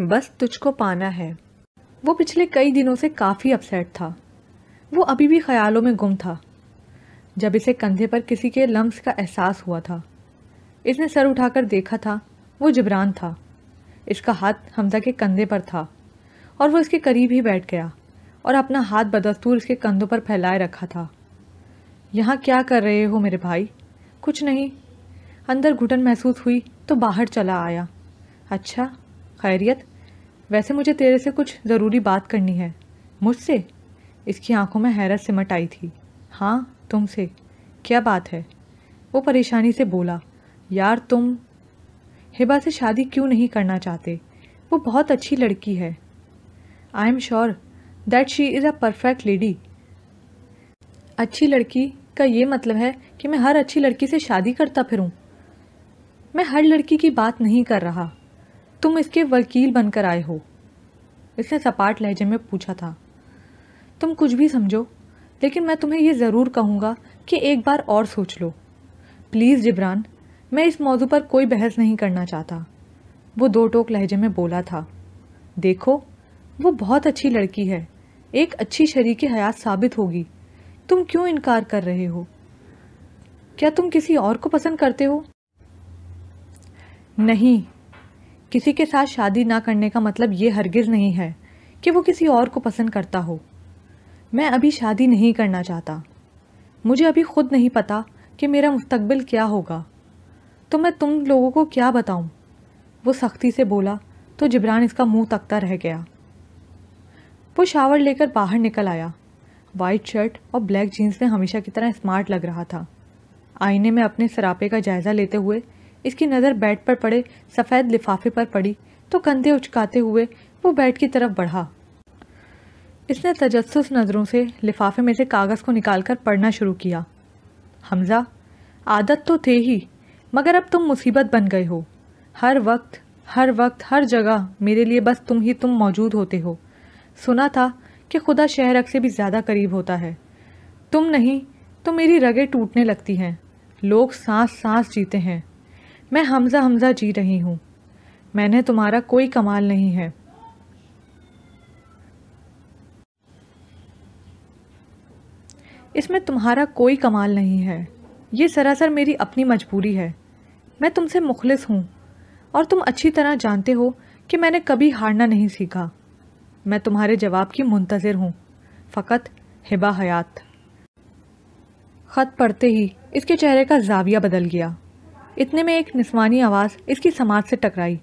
बस तुझको पाना है वो पिछले कई दिनों से काफ़ी अपसेट था वो अभी भी ख्यालों में गुम था जब इसे कंधे पर किसी के लम्स का एहसास हुआ था इसने सर उठाकर देखा था वो जबरान था इसका हाथ हमजा के कंधे पर था और वो इसके करीब ही बैठ गया और अपना हाथ बदस्तूर इसके कंधों पर फैलाए रखा था यहाँ क्या कर रहे हो मेरे भाई कुछ नहीं अंदर घुटन महसूस हुई तो बाहर चला आया अच्छा खैरियत वैसे मुझे तेरे से कुछ ज़रूरी बात करनी है मुझसे इसकी आंखों में हैरत सिमट आई थी हाँ तुमसे क्या बात है वो परेशानी से बोला यार तुम हिबा से शादी क्यों नहीं करना चाहते वो बहुत अच्छी लड़की है I am sure that she is a perfect lady अच्छी लड़की का ये मतलब है कि मैं हर अच्छी लड़की से शादी करता फिरूँ मैं हर लड़की की बात नहीं कर रहा तुम इसके वकील बनकर आए हो इसने सपाट लहजे में पूछा था तुम कुछ भी समझो लेकिन मैं तुम्हें यह ज़रूर कहूँगा कि एक बार और सोच लो प्लीज़ जिब्रान मैं इस मौजू पर कोई बहस नहीं करना चाहता वो दो टोक लहजे में बोला था देखो वो बहुत अच्छी लड़की है एक अच्छी शरीक हयात साबित होगी तुम क्यों इनकार कर रहे हो क्या तुम किसी और को पसंद करते हो नहीं किसी के साथ शादी ना करने का मतलब ये हरगिज़ नहीं है कि वो किसी और को पसंद करता हो मैं अभी शादी नहीं करना चाहता मुझे अभी ख़ुद नहीं पता कि मेरा मुस्तबिल क्या होगा तो मैं तुम लोगों को क्या बताऊं? वो सख्ती से बोला तो जिब्रान इसका मुंह तकता रह गया वो शावर लेकर बाहर निकल आया वाइट शर्ट और ब्लैक जीन्स में हमेशा की तरह स्मार्ट लग रहा था आईने में अपने सरापे का जायज़ा लेते हुए इसकी नज़र बेड पर पड़े सफ़ेद लिफाफे पर पड़ी तो कंधे उचकाते हुए वो बेड की तरफ बढ़ा इसने तजस नज़रों से लिफाफे में से कागज़ को निकालकर पढ़ना शुरू किया हमज़ा आदत तो थे ही मगर अब तुम मुसीबत बन गए हो हर वक्त हर वक्त हर जगह मेरे लिए बस तुम ही तुम मौजूद होते हो सुना था कि खुदा शहर से भी ज़्यादा करीब होता है तुम नहीं तो मेरी रगें टूटने लगती हैं लोग सांस सांस जीते हैं मैं हमज़ा हमज़ा जी रही हूँ मैंने तुम्हारा कोई कमाल नहीं है इसमें तुम्हारा कोई कमाल नहीं है ये सरासर मेरी अपनी मजबूरी है मैं तुमसे मुखलिस हूँ और तुम अच्छी तरह जानते हो कि मैंने कभी हारना नहीं सीखा मैं तुम्हारे जवाब की मुंतज़र हूँ फ़कत हिबा हयात ख़त पढ़ते ही इसके चेहरे का जाविया बदल गया इतने में एक निस्वानी आवाज़ इसकी समाज से टकराई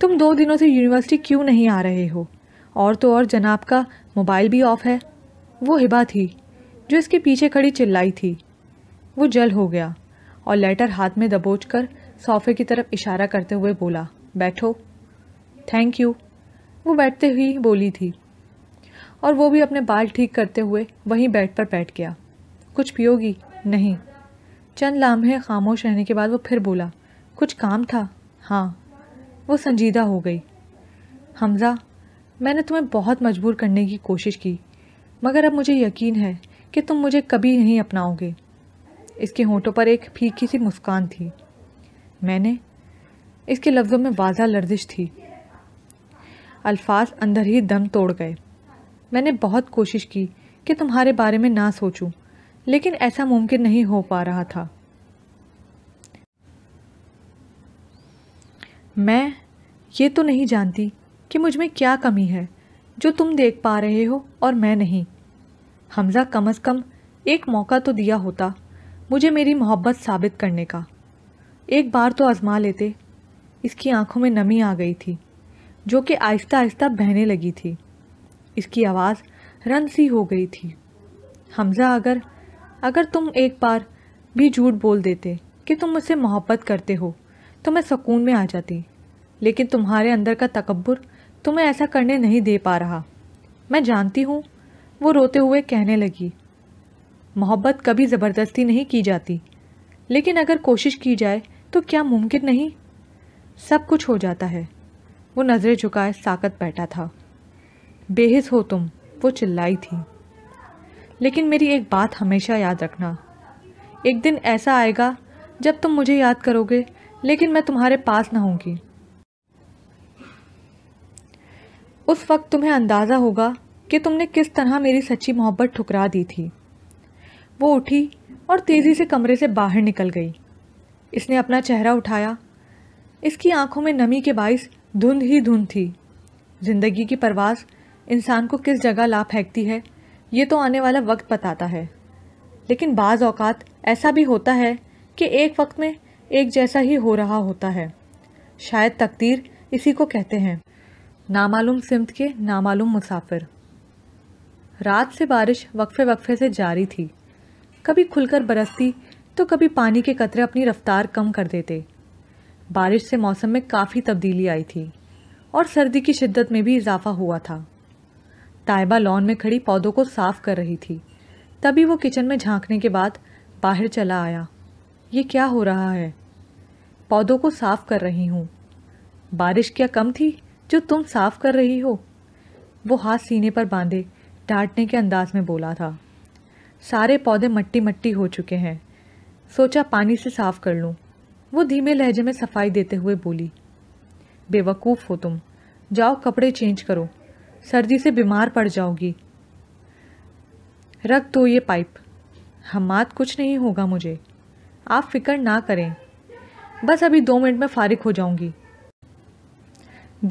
तुम दो दिनों से यूनिवर्सिटी क्यों नहीं आ रहे हो और तो और जनाब का मोबाइल भी ऑफ है वो हिबा थी जो इसके पीछे खड़ी चिल्लाई थी वो जल हो गया और लेटर हाथ में दबोच कर सोफे की तरफ इशारा करते हुए बोला बैठो थैंक यू वो बैठते ही बोली थी और वो भी अपने बाल ठीक करते हुए वहीं बेड पर बैठ गया कुछ पियोगी नहीं चंद लम्हे खामोश रहने के बाद वो फिर बोला कुछ काम था हाँ वो संजीदा हो गई हमज़ा मैंने तुम्हें बहुत मजबूर करने की कोशिश की मगर अब मुझे यकीन है कि तुम मुझे कभी नहीं अपनाओगे इसके होठों पर एक फीकी सी मुस्कान थी मैंने इसके लफ्ज़ों में वाजा लर्जिश थी अल्फाज अंदर ही दम तोड़ गए मैंने बहुत कोशिश की कि तुम्हारे बारे में ना सोचूं लेकिन ऐसा मुमकिन नहीं हो पा रहा था मैं ये तो नहीं जानती कि मुझ में क्या कमी है जो तुम देख पा रहे हो और मैं नहीं हमज़ा कम अज़ कम एक मौका तो दिया होता मुझे मेरी मोहब्बत साबित करने का एक बार तो आज़मा लेते इसकी आंखों में नमी आ गई थी जो कि आहिस्ता आहिस्ता बहने लगी थी इसकी आवाज़ रन सी हो गई थी हमज़ा अगर अगर तुम एक बार भी झूठ बोल देते कि तुम मुझसे मोहब्बत करते हो तो मैं सुकून में आ जाती लेकिन तुम्हारे अंदर का तकबर तुम्हें ऐसा करने नहीं दे पा रहा मैं जानती हूँ वो रोते हुए कहने लगी मोहब्बत कभी ज़बरदस्ती नहीं की जाती लेकिन अगर कोशिश की जाए तो क्या मुमकिन नहीं सब कुछ हो जाता है वो नज़रें झुकाए साकत बैठा था बेहिस हो तुम वो चिल्लाई थी लेकिन मेरी एक बात हमेशा याद रखना एक दिन ऐसा आएगा जब तुम मुझे याद करोगे लेकिन मैं तुम्हारे पास ना होंगी उस वक्त तुम्हें अंदाज़ा होगा कि तुमने किस तरह मेरी सच्ची मोहब्बत ठुकरा दी थी वो उठी और तेज़ी से कमरे से बाहर निकल गई इसने अपना चेहरा उठाया इसकी आंखों में नमी के बायस धुंध ही धुंध थी जिंदगी की परवाज इंसान को किस जगह ला फेंकती है ये तो आने वाला वक्त बताता है लेकिन बाज़ अवकात ऐसा भी होता है कि एक वक्त में एक जैसा ही हो रहा होता है शायद तकदीर इसी को कहते हैं नामालूम सिमत के नामालूम मुसाफिर रात से बारिश वक्फे वक्फे से जारी थी कभी खुलकर बरसती तो कभी पानी के कतरे अपनी रफ्तार कम कर देते बारिश से मौसम में काफ़ी तब्दीली आई थी और सर्दी की शिद्दत में भी इजाफा हुआ था तायबा लॉन में खड़ी पौधों को साफ कर रही थी तभी वो किचन में झांकने के बाद बाहर चला आया ये क्या हो रहा है पौधों को साफ कर रही हूँ बारिश क्या कम थी जो तुम साफ कर रही हो वो हाथ सीने पर बांधे डांटने के अंदाज में बोला था सारे पौधे मट्टी मट्टी हो चुके हैं सोचा पानी से साफ कर लूँ वो धीमे लहजे में सफाई देते हुए बोली बेवकूफ़ हो तुम जाओ कपड़े चेंज करो सर्दी से बीमार पड़ जाओगी रख दो ये पाइप हमाद कुछ नहीं होगा मुझे आप फिक्र ना करें बस अभी दो मिनट में फारिग हो जाऊंगी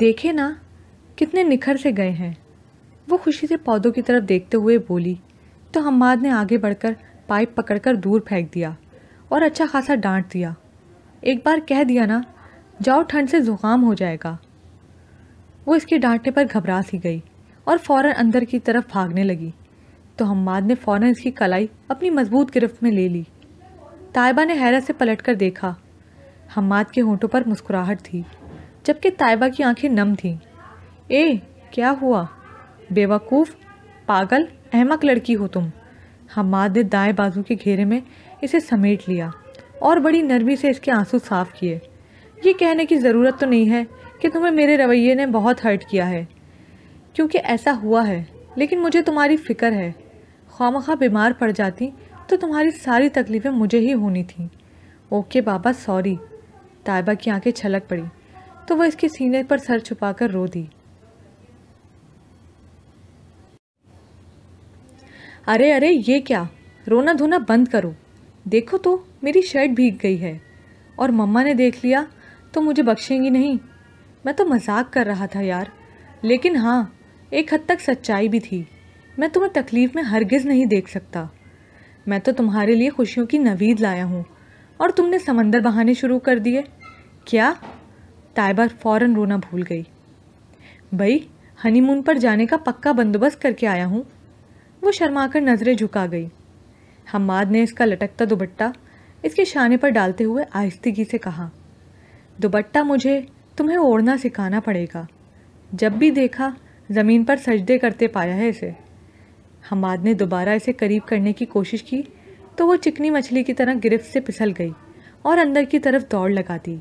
देखे ना कितने निखर से गए हैं वो खुशी से पौधों की तरफ देखते हुए बोली तो हमाद ने आगे बढ़कर पाइप पकड़कर दूर फेंक दिया और अच्छा खासा डांट दिया एक बार कह दिया ना जाओ ठंड से ज़ुकाम हो जाएगा वो इसके डांटने पर घबरा सी गई और फ़ौरन अंदर की तरफ भागने लगी तो हम्माद ने फ़ौरन इसकी कलाई अपनी मजबूत गिरफ्त में ले ली तायबा ने हैरत से पलट कर देखा हम्माद के होंठों पर मुस्कुराहट थी जबकि तायबा की आंखें नम थीं ए क्या हुआ बेवकूफ़ पागल अहमक लड़की हो तुम हम्माद ने दाएं बाजू के घेरे में इसे समेट लिया और बड़ी नरमी से इसके आंसू साफ किए ये कहने की ज़रूरत तो नहीं है कि तुम्हें मेरे रवैये ने बहुत हर्ट किया है क्योंकि ऐसा हुआ है लेकिन मुझे तुम्हारी फ़िक्र है खाम खा बीमार पड़ जाती तो तुम्हारी सारी तकलीफ़ें मुझे ही होनी थी ओके बाबा सॉरी तायबा की आंखें छलक पड़ी तो वह इसके सीने पर सर छुपाकर रो दी अरे अरे ये क्या रोना धोना बंद करो देखो तो मेरी शर्ट भीग गई है और मम्मा ने देख लिया तो मुझे बख्शेंगी नहीं मैं तो मजाक कर रहा था यार लेकिन हाँ एक हद तक सच्चाई भी थी मैं तुम्हें तकलीफ़ में हरगिज़ नहीं देख सकता मैं तो तुम्हारे लिए खुशियों की नवीद लाया हूँ और तुमने समंदर बहाने शुरू कर दिए क्या तायबा फ़ौरन रोना भूल गई भई हनीमून पर जाने का पक्का बंदोबस्त करके आया हूँ वो शर्माकर नज़रें झुका गई हमाद ने इसका लटकता दुबट्टा इसके शाने पर डालते हुए आहिस्तगी से कहा दुबट्टा मुझे तुम्हें ओढ़ना सिखाना पड़ेगा जब भी देखा ज़मीन पर सजदे करते पाया है इसे हमाद ने दोबारा इसे करीब करने की कोशिश की तो वो चिकनी मछली की तरह गिरफ्त से पिसल गई और अंदर की तरफ दौड़ लगा दी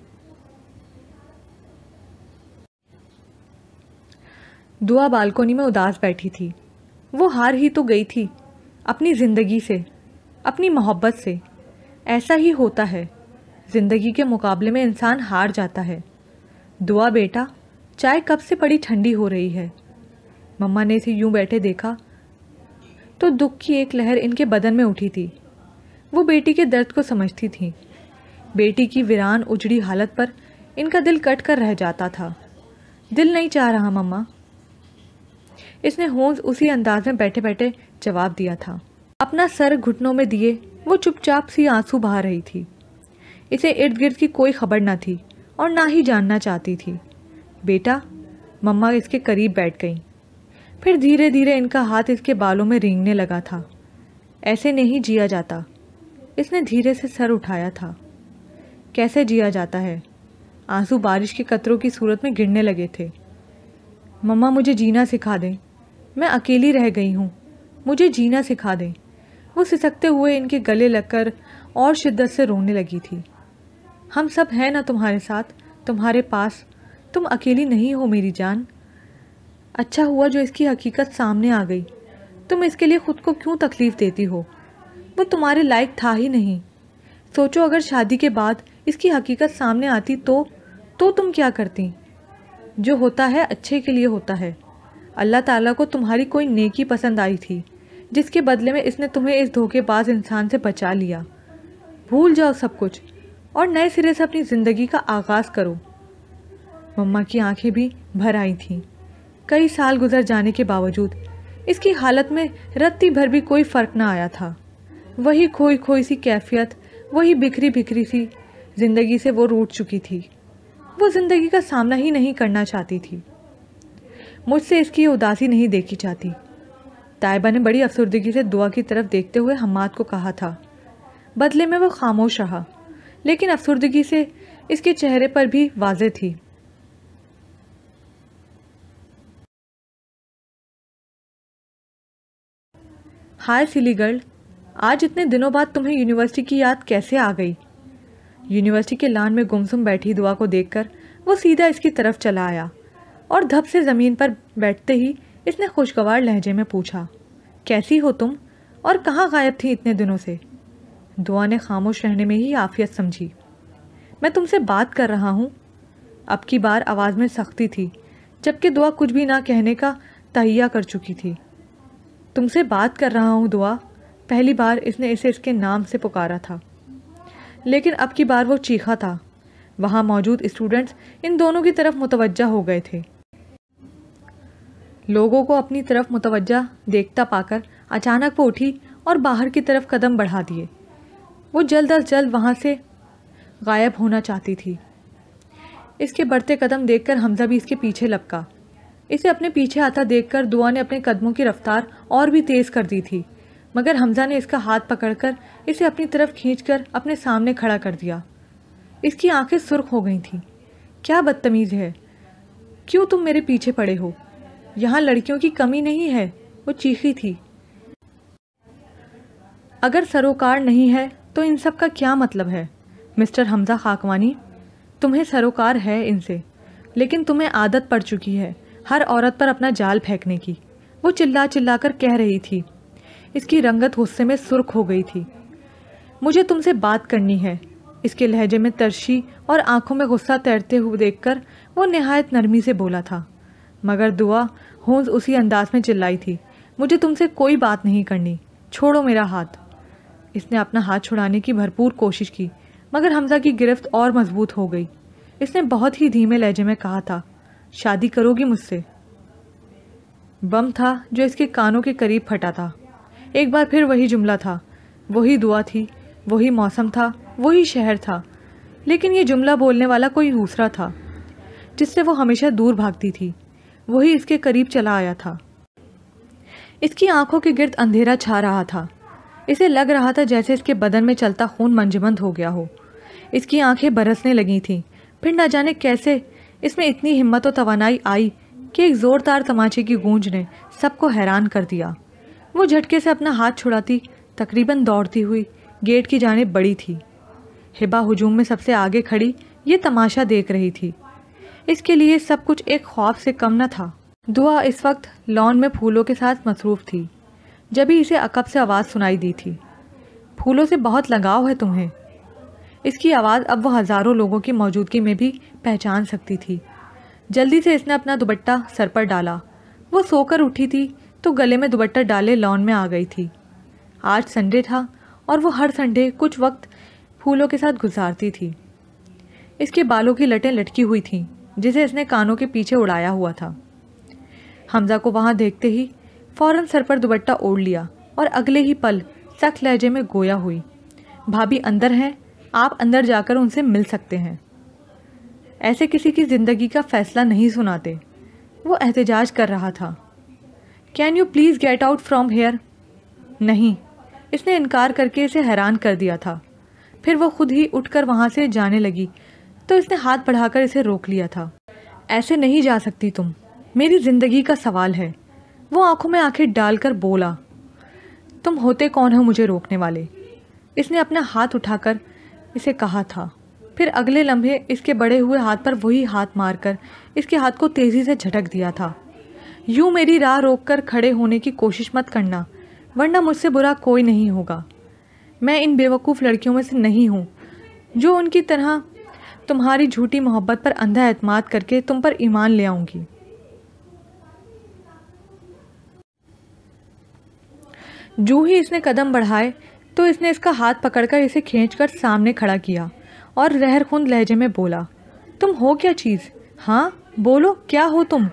दुआ बालकोनी में उदास बैठी थी वो हार ही तो गई थी अपनी ज़िंदगी से अपनी मोहब्बत से ऐसा ही होता है ज़िंदगी के मुकाबले में इंसान हार जाता है दुआ बेटा चाय कब से बड़ी ठंडी हो रही है मम्मा ने इसे यूं बैठे देखा तो दुख की एक लहर इनके बदन में उठी थी वो बेटी के दर्द को समझती थी बेटी की वीरान उजड़ी हालत पर इनका दिल कट कर रह जाता था दिल नहीं चाह रहा मम्मा इसने होंस उसी अंदाज में बैठे बैठे जवाब दिया था अपना सर घुटनों में दिए वो चुपचाप सी आंसू बहा रही थी इसे इर्द गिर्द की कोई खबर न थी और ना ही जानना चाहती थी बेटा मम्मा इसके करीब बैठ गईं फिर धीरे धीरे इनका हाथ इसके बालों में रेंगने लगा था ऐसे नहीं जिया जाता इसने धीरे से सर उठाया था कैसे जिया जाता है आंसू बारिश के कतरों की सूरत में गिरने लगे थे मम्मा मुझे जीना सिखा दें मैं अकेली रह गई हूँ मुझे जीना सिखा दें वो सिसकते हुए इनके गले लगकर और शिद्दत से रोने लगी थी हम सब हैं ना तुम्हारे साथ तुम्हारे पास तुम अकेली नहीं हो मेरी जान अच्छा हुआ जो इसकी हकीकत सामने आ गई तुम इसके लिए ख़ुद को क्यों तकलीफ़ देती हो वो तुम्हारे लायक था ही नहीं सोचो अगर शादी के बाद इसकी हकीकत सामने आती तो तो तुम क्या करती जो होता है अच्छे के लिए होता है अल्लाह ताला को तुम्हारी कोई नेकी पसंद आई थी जिसके बदले में इसने तुम्हें इस धोखेबाज इंसान से बचा लिया भूल जाओ सब कुछ और नए सिरे से अपनी ज़िंदगी का आगाज़ करो मम्मा की आंखें भी भर आई थीं कई साल गुजर जाने के बावजूद इसकी हालत में रत्ती भर भी कोई फ़र्क ना आया था वही खोई खोई सी कैफियत वही बिखरी बिखरी सी ज़िंदगी से वो रूट चुकी थी वो ज़िंदगी का सामना ही नहीं करना चाहती थी मुझसे इसकी उदासी नहीं देखी जाती तायबा ने बड़ी अफसरदगी से दुआ की तरफ देखते हुए हमाद को कहा था बदले में वो खामोश रहा लेकिन अफसरदगी से इसके चेहरे पर भी वाज थी हाय सिली गर्ल आज इतने दिनों बाद तुम्हें यूनिवर्सिटी की याद कैसे आ गई यूनिवर्सिटी के लान में गुमसुम बैठी दुआ को देखकर वो सीधा इसकी तरफ चला आया और धप से ज़मीन पर बैठते ही इसने खुशगवार लहजे में पूछा कैसी हो तुम और कहाँ गायब थी इतने दिनों से दुआ ने खामोश रहने में ही आफियत समझी मैं तुमसे बात कर रहा हूँ अब की बार आवाज़ में सख्ती थी जबकि दुआ कुछ भी ना कहने का तहिया कर चुकी थी तुमसे बात कर रहा हूँ दुआ पहली बार इसने इसे इसके नाम से पुकारा था लेकिन अब की बार वो चीखा था वहाँ मौजूद स्टूडेंट्स इन दोनों की तरफ मुतवज़ा हो गए थे लोगों को अपनी तरफ मुतवजा देखता पाकर अचानक वो उठी और बाहर की तरफ कदम बढ़ा दिए वो जल्द अज जल्द वहाँ से गायब होना चाहती थी इसके बढ़ते कदम देखकर हमजा भी इसके पीछे लपका इसे अपने पीछे आता देखकर दुआ ने अपने कदमों की रफ्तार और भी तेज़ कर दी थी मगर हमजा ने इसका हाथ पकड़कर इसे अपनी तरफ खींचकर अपने सामने खड़ा कर दिया इसकी आंखें सुर्ख हो गई थीं क्या बदतमीज़ है क्यों तुम मेरे पीछे पड़े हो यहाँ लड़कियों की कमी नहीं है वो चीखी थी अगर सरोकार नहीं है तो इन सब का क्या मतलब है मिस्टर हमज़ा खाकवानी तुम्हें सरोकार है इनसे लेकिन तुम्हें आदत पड़ चुकी है हर औरत पर अपना जाल फेंकने की वो चिल्ला चिल्ला कर कह रही थी इसकी रंगत गुस्से में सुर्ख हो गई थी मुझे तुमसे बात करनी है इसके लहजे में तरशी और आंखों में गुस्सा तैरते हुए देखकर वो नहायत नरमी से बोला था मगर दुआ होंज उसी अंदाज में चिल्लाई थी मुझे तुमसे कोई बात नहीं करनी छोड़ो मेरा हाथ इसने अपना हाथ छुड़ाने की भरपूर कोशिश की मगर हमजा की गिरफ्त और मजबूत हो गई इसने बहुत ही धीमे लहजे में कहा था शादी करोगी मुझसे बम था जो इसके कानों के करीब फटा था एक बार फिर वही जुमला था वही दुआ थी वही मौसम था वही शहर था लेकिन ये जुमला बोलने वाला कोई दूसरा था जिससे वो हमेशा दूर भागती थी वही इसके करीब चला आया था इसकी आंखों के गिर्द अंधेरा छा रहा था इसे लग रहा था जैसे इसके बदन में चलता खून मंजमंद हो गया हो इसकी आंखें बरसने लगी थीं फिर न जाने कैसे इसमें इतनी हिम्मत और तोानाई आई कि एक ज़ोरदार तमाचे की गूंज ने सबको हैरान कर दिया वो झटके से अपना हाथ छुड़ाती तकरीबन दौड़ती हुई गेट की जानब बड़ी थी हिबा हजूम में सबसे आगे खड़ी ये तमाशा देख रही थी इसके लिए सब कुछ एक ख्वाब से कम न था दुआ इस वक्त लॉन में फूलों के साथ मसरूफ़ थी जब ही इसे अकब से आवाज़ सुनाई दी थी फूलों से बहुत लगाव है तुम्हें इसकी आवाज़ अब वह हज़ारों लोगों की मौजूदगी में भी पहचान सकती थी जल्दी से इसने अपना दुबट्टा सर पर डाला वो सोकर उठी थी तो गले में दुबट्टा डाले लॉन में आ गई थी आज संडे था और वो हर संडे कुछ वक्त फूलों के साथ गुजारती थी इसके बालों की लटें लटकी हुई थीं जिसे इसने कानों के पीछे उड़ाया हुआ था हमज़ा को वहाँ देखते ही फ़ौरन सर पर दुबट्टा ओढ़ लिया और अगले ही पल सख्त लहजे में गोया हुई भाभी अंदर हैं आप अंदर जाकर उनसे मिल सकते हैं ऐसे किसी की ज़िंदगी का फ़ैसला नहीं सुनाते वो एहतजाज कर रहा था can you please get out from here नहीं इसने इनकार करके इसे हैरान कर दिया था फिर वो खुद ही उठकर वहाँ से जाने लगी तो इसने हाथ बढ़ाकर इसे रोक लिया था ऐसे नहीं जा सकती तुम मेरी ज़िंदगी का सवाल है वो आंखों में आंखें डालकर बोला तुम होते कौन हो मुझे रोकने वाले इसने अपना हाथ उठाकर इसे कहा था फिर अगले लम्हे इसके बड़े हुए हाथ पर वही हाथ मारकर इसके हाथ को तेज़ी से झटक दिया था यूँ मेरी राह रोककर खड़े होने की कोशिश मत करना वरना मुझसे बुरा कोई नहीं होगा मैं इन बेवकूफ़ लड़कियों में से नहीं हूँ जो उनकी तरह तुम्हारी झूठी मोहब्बत पर अंधा एतमाद करके तुम पर ईमान ले आऊँगी जू ही इसने कदम बढ़ाए तो इसने इसका हाथ पकड़कर इसे खींचकर सामने खड़ा किया और खुंद लहजे में बोला तुम हो क्या चीज़ हाँ बोलो क्या हो तुम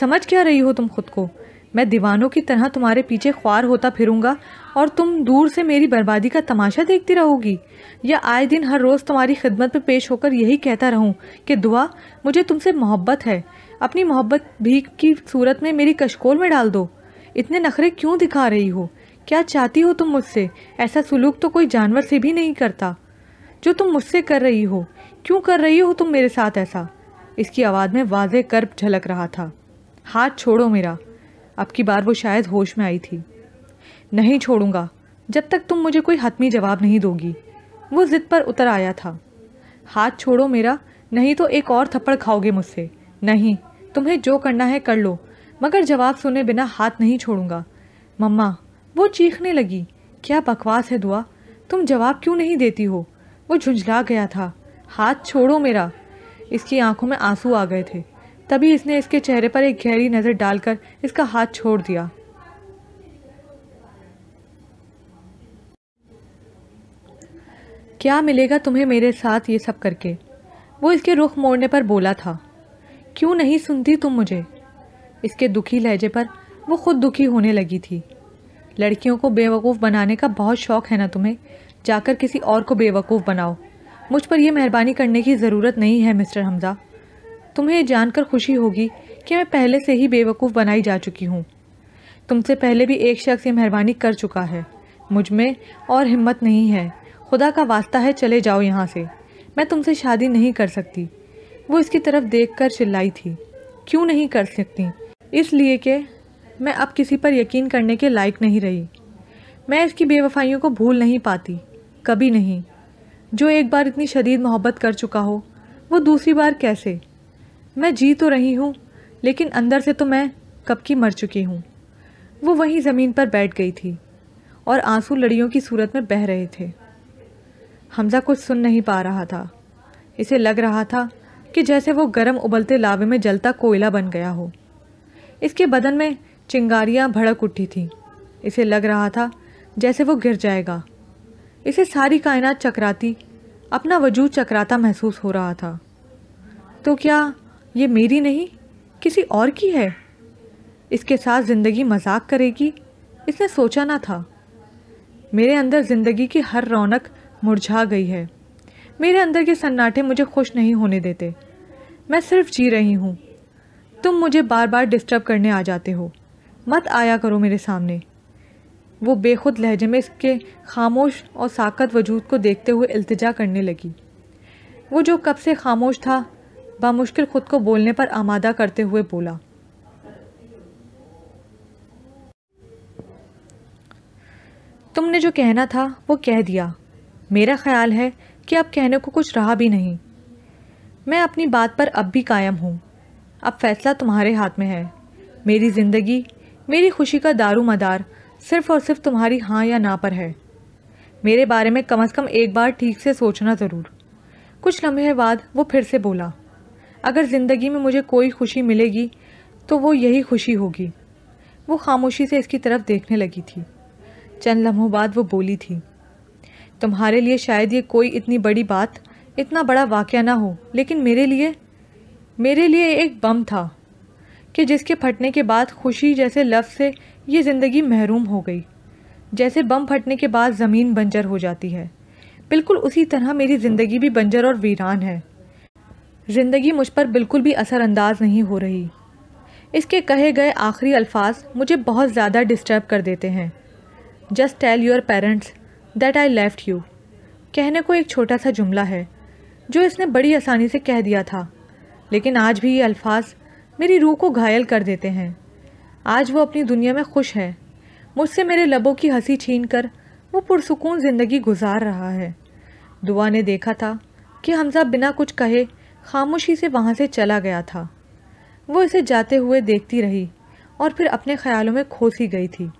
समझ क्या रही हो तुम खुद को मैं दीवानों की तरह तुम्हारे पीछे ख्वार होता फिरूंगा और तुम दूर से मेरी बर्बादी का तमाशा देखती रहोगी या आए दिन हर रोज़ तुम्हारी खिदमत पर पे पेश होकर यही कहता रहूं कि दुआ मुझे तुमसे मोहब्बत है अपनी मोहब्बत भीख की सूरत में मेरी कशकोल में डाल दो इतने नखरे क्यों दिखा रही हो क्या चाहती हो तुम मुझसे ऐसा सुलूक तो कोई जानवर से भी नहीं करता जो तुम मुझसे कर रही हो क्यों कर रही हो तुम मेरे साथ ऐसा इसकी आवाज़ में वाज कर्ब झलक रहा था हाथ छोड़ो मेरा अब की बार वो शायद होश में आई थी नहीं छोड़ूंगा जब तक तुम मुझे कोई हतमी जवाब नहीं दोगी वो ज़िद पर उतर आया था हाथ छोड़ो मेरा नहीं तो एक और थप्पड़ खाओगे मुझसे नहीं तुम्हें जो करना है कर लो मगर जवाब सुने बिना हाथ नहीं छोड़ूंगा मम्मा वो चीखने लगी क्या बकवास है दुआ तुम जवाब क्यों नहीं देती हो वो झुंझला गया था हाथ छोड़ो मेरा इसकी आंखों में आंसू आ गए थे तभी इसने इसके चेहरे पर एक गहरी नज़र डालकर इसका हाथ छोड़ दिया क्या मिलेगा तुम्हें मेरे साथ ये सब करके वो इसके रुख मोड़ने पर बोला था क्यों नहीं सुनती तुम मुझे इसके दुखी लहजे पर वो खुद दुखी होने लगी थी लड़कियों को बेवकूफ़ बनाने का बहुत शौक़ है ना तुम्हें जाकर किसी और को बेवकूफ़ बनाओ मुझ पर यह मेहरबानी करने की ज़रूरत नहीं है मिस्टर हमज़ा तुम्हें यह जानकर खुशी होगी कि मैं पहले से ही बेवकूफ़ बनाई जा चुकी हूँ तुमसे पहले भी एक शख्स ये मेहरबानी कर चुका है मुझ में और हिम्मत नहीं है खुदा का वास्ता है चले जाओ यहाँ से मैं तुमसे शादी नहीं कर सकती वो इसकी तरफ देख कर चिल्लाई थी क्यों नहीं कर सकती इसलिए कि मैं अब किसी पर यकीन करने के लायक नहीं रही मैं इसकी बेवफाइयों को भूल नहीं पाती कभी नहीं जो एक बार इतनी शदीद मोहब्बत कर चुका हो वो दूसरी बार कैसे मैं जी तो रही हूँ लेकिन अंदर से तो मैं कब की मर चुकी हूँ वो वहीं ज़मीन पर बैठ गई थी और आंसू लड़ियों की सूरत में बह रहे थे हमज़ा कुछ सुन नहीं पा रहा था इसे लग रहा था कि जैसे वो गर्म उबलते लावे में जलता कोयला बन गया हो इसके बदन में चिंगारियाँ भड़क उठी थीं इसे लग रहा था जैसे वो गिर जाएगा इसे सारी कायनात चकराती अपना वजूद चकराता महसूस हो रहा था तो क्या ये मेरी नहीं किसी और की है इसके साथ ज़िंदगी मजाक करेगी इसने सोचा ना था मेरे अंदर ज़िंदगी की हर रौनक मुरझा गई है मेरे अंदर के सन्नाटे मुझे खुश नहीं होने देते मैं सिर्फ जी रही हूँ तुम मुझे बार बार डिस्टर्ब करने आ जाते हो मत आया करो मेरे सामने वो बेखुद लहजे में इसके खामोश और साकत वजूद को देखते हुए अल्तजा करने लगी वो जो कब से खामोश था बामुश्किल खुद को बोलने पर आमादा करते हुए बोला तुमने जो कहना था वो कह दिया मेरा ख्याल है कि अब कहने को कुछ रहा भी नहीं मैं अपनी बात पर अब भी कायम हूँ अब फैसला तुम्हारे हाथ में है मेरी ज़िंदगी मेरी खुशी का दारू मदार सिर्फ और सिर्फ तुम्हारी हाँ या ना पर है मेरे बारे में कम अज़ कम एक बार ठीक से सोचना ज़रूर कुछ लम्हे बाद वो फिर से बोला अगर ज़िंदगी में मुझे कोई खुशी मिलेगी तो वो यही खुशी होगी वो खामोशी से इसकी तरफ देखने लगी थी चंद लम्हों बाद वो बोली थी तुम्हारे लिए शायद ये कोई इतनी बड़ी बात इतना बड़ा वाक़ ना हो लेकिन मेरे लिए मेरे लिए एक बम था कि जिसके फटने के बाद खुशी जैसे लफ्ज़ से ये ज़िंदगी महरूम हो गई जैसे बम फटने के बाद ज़मीन बंजर हो जाती है बिल्कुल उसी तरह मेरी ज़िंदगी भी बंजर और वीरान है ज़िंदगी मुझ पर बिल्कुल भी असरानंदाज नहीं हो रही इसके कहे गए आखिरी अल्फाज मुझे बहुत ज़्यादा डिस्टर्ब कर देते हैं just tell your parents that I left you कहने को एक छोटा सा जुमला है जो इसने बड़ी आसानी से कह दिया था लेकिन आज भी ये अल्फाज मेरी रूह को घायल कर देते हैं आज वो अपनी दुनिया में खुश है मुझसे मेरे लबों की हंसी छीन कर वो पुरसकून ज़िंदगी गुजार रहा है दुआ ने देखा था कि हमजा बिना कुछ कहे खामोशी से वहाँ से चला गया था वो इसे जाते हुए देखती रही और फिर अपने ख्यालों में खोसी गई थी